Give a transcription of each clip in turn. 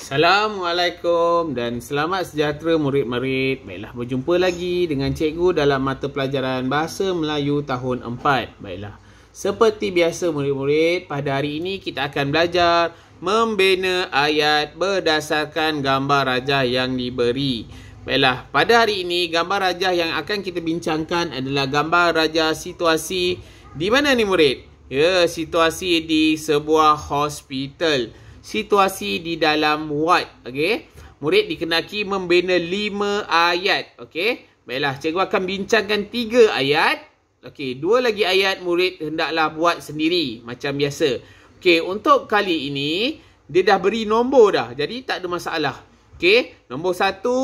Assalamualaikum dan selamat sejahtera murid-murid. Baiklah, berjumpa lagi dengan cikgu dalam mata pelajaran Bahasa Melayu tahun 4. Baiklah, seperti biasa murid-murid, pada hari ini kita akan belajar membina ayat berdasarkan gambar rajah yang diberi. Baiklah, pada hari ini gambar rajah yang akan kita bincangkan adalah gambar rajah situasi di mana ni murid? Ya, situasi di sebuah hospital. Hospital situasi di dalam ward. Okey. Murid dikenaki membina lima ayat. Okey. Baiklah, cikgu akan bincangkan tiga ayat. Okey, dua lagi ayat murid hendaklah buat sendiri macam biasa. Okey, untuk kali ini, dia dah beri nombor dah. Jadi, tak ada masalah. Okey, nombor satu,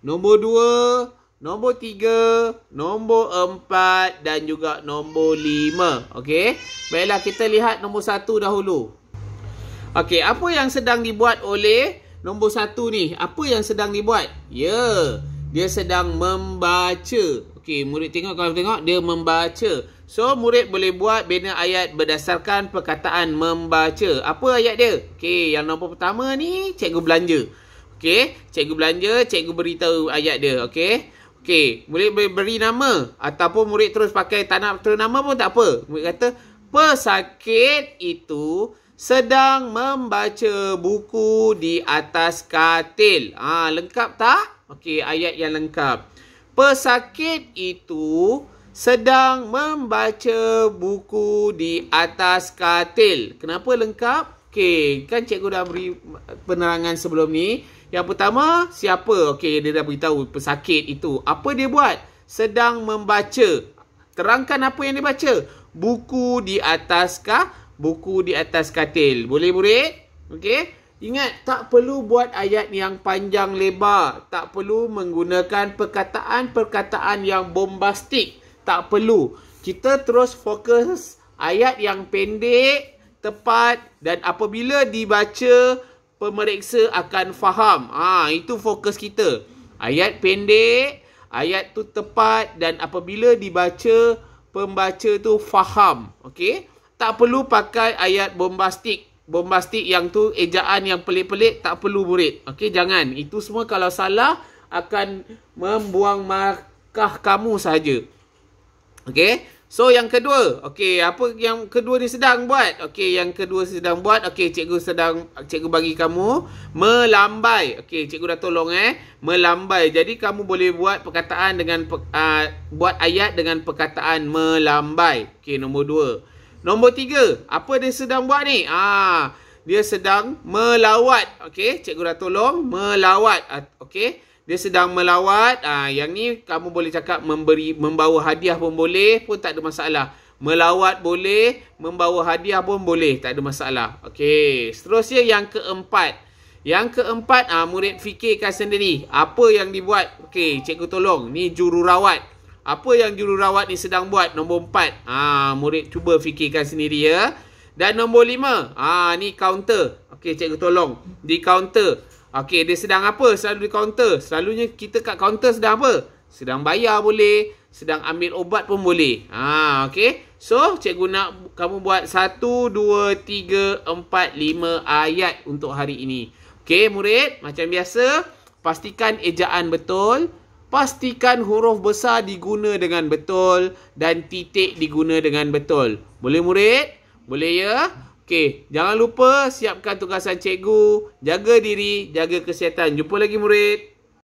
nombor dua, nombor tiga, nombor empat dan juga nombor lima. Okey, baiklah kita lihat nombor satu dahulu. Okey, apa yang sedang dibuat oleh nombor satu ni? Apa yang sedang dibuat? Ya, yeah, dia sedang membaca. Okey, murid tengok kalau tengok, dia membaca. So, murid boleh buat bina ayat berdasarkan perkataan membaca. Apa ayat dia? Okey, yang nombor pertama ni, cikgu belanja. Okey, cikgu belanja, cikgu beritahu ayat dia. Okey, okay, murid boleh beri nama. Ataupun murid terus pakai tanah nama pun tak apa. Murid kata, pesakit itu sedang membaca buku di atas katil. Ha, lengkap tak? Okey, ayat yang lengkap. Pesakit itu sedang membaca buku di atas katil. Kenapa lengkap? Okey, kan cikgu dah beri penerangan sebelum ni. Yang pertama, siapa? Okey, dia dah beritahu pesakit itu. Apa dia buat? Sedang membaca. Terangkan apa yang dia baca. Buku di atas katil buku di atas katil. Boleh murid? Okey. Ingat tak perlu buat ayat yang panjang lebar, tak perlu menggunakan perkataan-perkataan yang bombastik, tak perlu. Kita terus fokus ayat yang pendek, tepat dan apabila dibaca pemeriksa akan faham. Ah ha, itu fokus kita. Ayat pendek, ayat tu tepat dan apabila dibaca pembaca tu faham. Okey tak perlu pakai ayat bombastik. Bombastik yang tu ejaan yang pelik-pelik tak perlu murid. Okey, jangan. Itu semua kalau salah akan membuang markah kamu saja. Okey. So yang kedua, okey, apa yang kedua ni sedang buat? Okey, yang kedua sedang buat. Okey, cikgu sedang cikgu bagi kamu melambai. Okey, cikgu dah tolong eh, melambai. Jadi kamu boleh buat perkataan dengan uh, buat ayat dengan perkataan melambai. Okey, nombor dua. Nombor tiga, apa dia sedang buat ni? Ah, dia sedang melawat. Okey, cikgu dah tolong melawat. Ah, okey, dia sedang melawat. Ah, yang ni kamu boleh cakap memberi membawa hadiah pun boleh, pun tak ada masalah. Melawat boleh, membawa hadiah pun boleh, tak ada masalah. Okey, seterusnya yang keempat. Yang keempat, ah murid fikirkan sendiri apa yang dibuat. Okey, cikgu tolong. Ni jururawat apa yang jururawat ni sedang buat nombor empat, ha murid cuba fikirkan sendiri ya dan nombor lima, ha ni kaunter okey cikgu tolong di kaunter okey dia sedang apa selalu di kaunter selalunya kita kat kaunter sedang apa sedang bayar boleh sedang ambil obat pun boleh ha okey so cikgu nak kamu buat satu dua tiga empat lima ayat untuk hari ini okey murid macam biasa pastikan ejaan betul Pastikan huruf besar diguna dengan betul dan titik diguna dengan betul. Boleh murid? Boleh ya? Okey, jangan lupa siapkan tugasan cikgu. Jaga diri, jaga kesihatan. Jumpa lagi murid.